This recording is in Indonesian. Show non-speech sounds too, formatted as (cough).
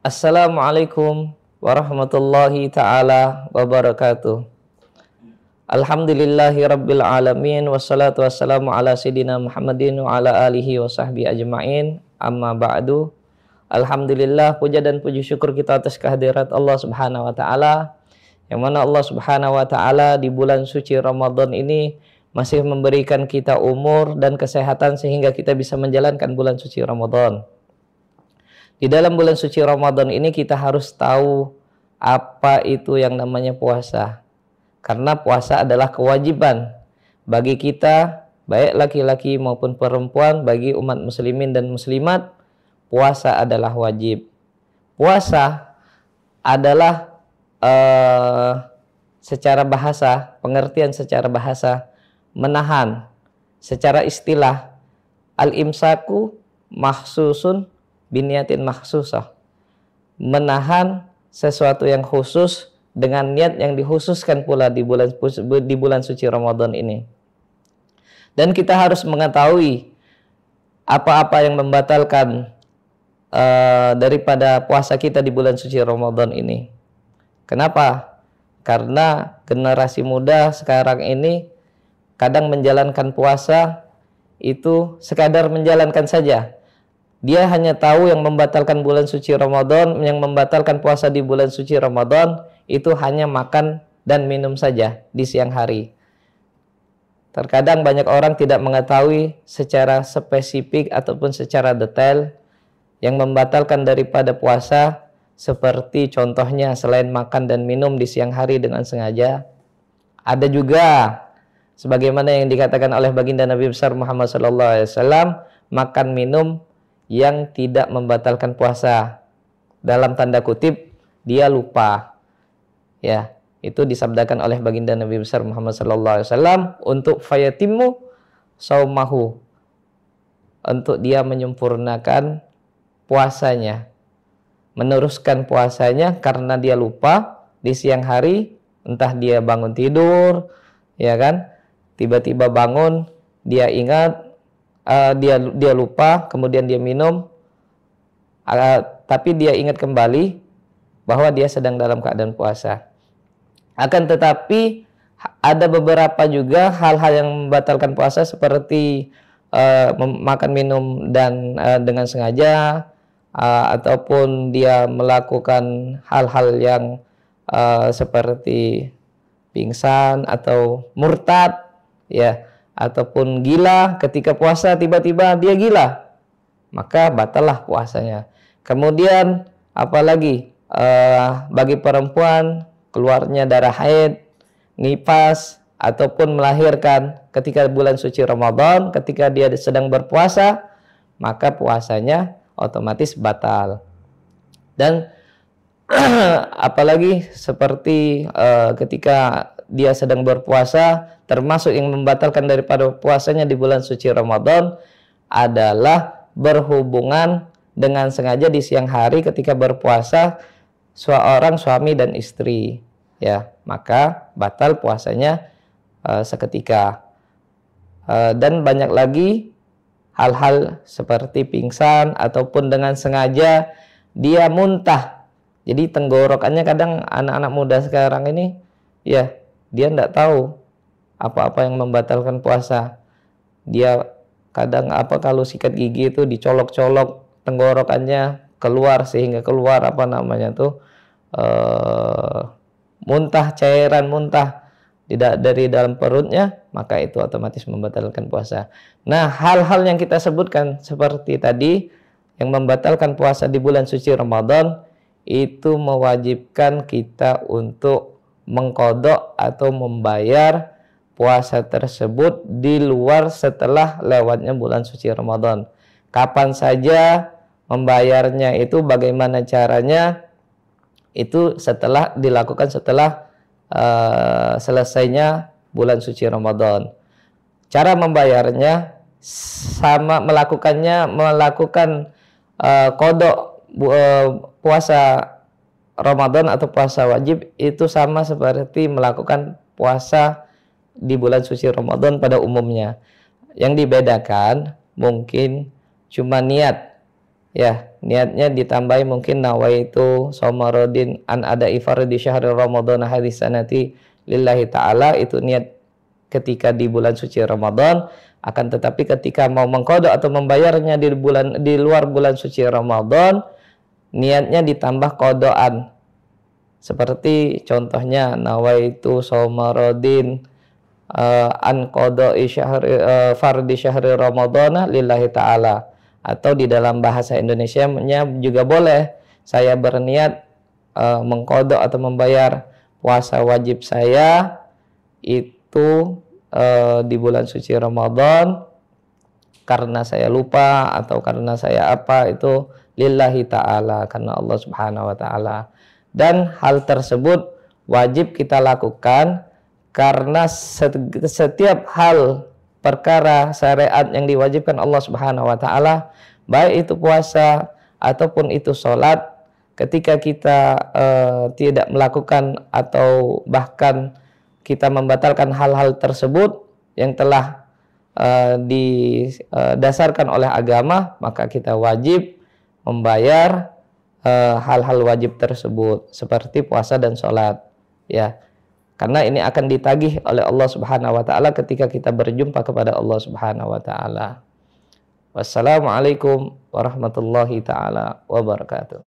Assalamualaikum warahmatullahi taala wabarakatuh. Alhamdulillahi rabbil alamin wassalatu wassalamu ala sayidina Muhammadin wa ala alihi wa sahbihi ajmain. Amma ba'du. Alhamdulillah puja dan puji syukur kita atas kehadirat Allah Subhanahu wa taala. Yang mana Allah Subhanahu wa taala di bulan suci Ramadan ini masih memberikan kita umur dan kesehatan sehingga kita bisa menjalankan bulan suci Ramadan. Di dalam bulan suci Ramadan ini kita harus tahu apa itu yang namanya puasa. Karena puasa adalah kewajiban bagi kita baik laki-laki maupun perempuan bagi umat muslimin dan muslimat puasa adalah wajib. Puasa adalah uh, secara bahasa, pengertian secara bahasa menahan secara istilah al-imsaku mahsusun biniatin maksusah. Menahan sesuatu yang khusus dengan niat yang dikhususkan pula di bulan di bulan suci Ramadan ini. Dan kita harus mengetahui apa-apa yang membatalkan uh, daripada puasa kita di bulan suci Ramadan ini. Kenapa? Karena generasi muda sekarang ini kadang menjalankan puasa itu sekadar menjalankan saja dia hanya tahu yang membatalkan bulan suci Ramadan, yang membatalkan puasa di bulan suci Ramadan itu hanya makan dan minum saja di siang hari. Terkadang banyak orang tidak mengetahui secara spesifik ataupun secara detail yang membatalkan daripada puasa seperti contohnya selain makan dan minum di siang hari dengan sengaja ada juga sebagaimana yang dikatakan oleh baginda Nabi besar Muhammad sallallahu alaihi wasallam makan minum yang tidak membatalkan puasa. Dalam tanda kutip, dia lupa. Ya, itu disabdakan oleh baginda Nabi besar Muhammad sallallahu alaihi wasallam untuk fayatimu saumahu. Untuk dia menyempurnakan puasanya. Meneruskan puasanya karena dia lupa di siang hari, entah dia bangun tidur, ya kan? Tiba-tiba bangun, dia ingat uh, dia dia lupa, kemudian dia minum, uh, tapi dia ingat kembali bahwa dia sedang dalam keadaan puasa. Akan tetapi ada beberapa juga hal-hal yang membatalkan puasa seperti uh, makan minum dan uh, dengan sengaja uh, ataupun dia melakukan hal-hal yang uh, seperti pingsan atau murtad ya ataupun gila ketika puasa tiba-tiba dia gila maka batalah puasanya kemudian apalagi uh, bagi perempuan keluarnya darah haid nipas ataupun melahirkan ketika bulan suci Ramadan ketika dia sedang berpuasa maka puasanya otomatis batal dan (clears throat) apalagi seperti uh, ketika dia sedang berpuasa termasuk yang membatalkan daripada puasanya di bulan suci Ramadan adalah berhubungan dengan sengaja di siang hari ketika berpuasa seorang suami dan istri ya maka batal puasanya uh, seketika uh, dan banyak lagi hal-hal seperti pingsan ataupun dengan sengaja dia muntah jadi tenggorokannya kadang anak-anak muda sekarang ini ya dia tidak tahu apa-apa yang membatalkan puasa. Dia kadang apa kalau sikat gigi itu dicolok-colok tenggorokannya keluar sehingga keluar apa namanya tuh eh, muntah cairan muntah tidak dari dalam perutnya maka itu otomatis membatalkan puasa. Nah hal-hal yang kita sebutkan seperti tadi yang membatalkan puasa di bulan suci Ramadan itu mewajibkan kita untuk mengkodok atau membayar puasa tersebut di luar setelah lewatnya bulan suci Ramadan. Kapan saja membayarnya itu bagaimana caranya itu setelah dilakukan setelah uh, selesainya bulan suci Ramadan. Cara membayarnya sama melakukannya melakukan uh, kodok uh, puasa Ramadan atau puasa wajib itu sama seperti melakukan puasa di bulan suci Ramadan pada umumnya. Yang dibedakan mungkin cuma niat. Ya, niatnya ditambahi mungkin nawaitu somarodin an ada ifar di syahr Ramadan sanati lillahi ta'ala itu niat ketika di bulan suci Ramadan akan tetapi ketika mau mengkodok atau membayarnya di bulan di luar bulan suci Ramadan niatnya ditambah kodoan seperti contohnya nawaitu somarodin uh, an kodo isyahri uh, eh, fardi syahri ramadana lillahi ta'ala atau di dalam bahasa Indonesia juga boleh saya berniat uh, eh, mengkodok atau membayar puasa wajib saya itu uh, di bulan suci Ramadan karena saya lupa atau karena saya apa itu lillahi ta'ala karena Allah subhanahu wa ta'ala dan hal tersebut wajib kita lakukan karena setiap hal perkara syariat yang diwajibkan Allah subhanahu wa ta'ala baik itu puasa ataupun itu sholat ketika kita uh, tidak melakukan atau bahkan kita membatalkan hal-hal tersebut yang telah uh, eh, didasarkan eh, oleh agama maka kita wajib membayar eh, hal-hal e, wajib tersebut seperti puasa dan sholat ya karena ini akan ditagih oleh Allah Subhanahu wa taala ketika kita berjumpa kepada Allah Subhanahu wa taala. Wassalamualaikum warahmatullahi taala wabarakatuh.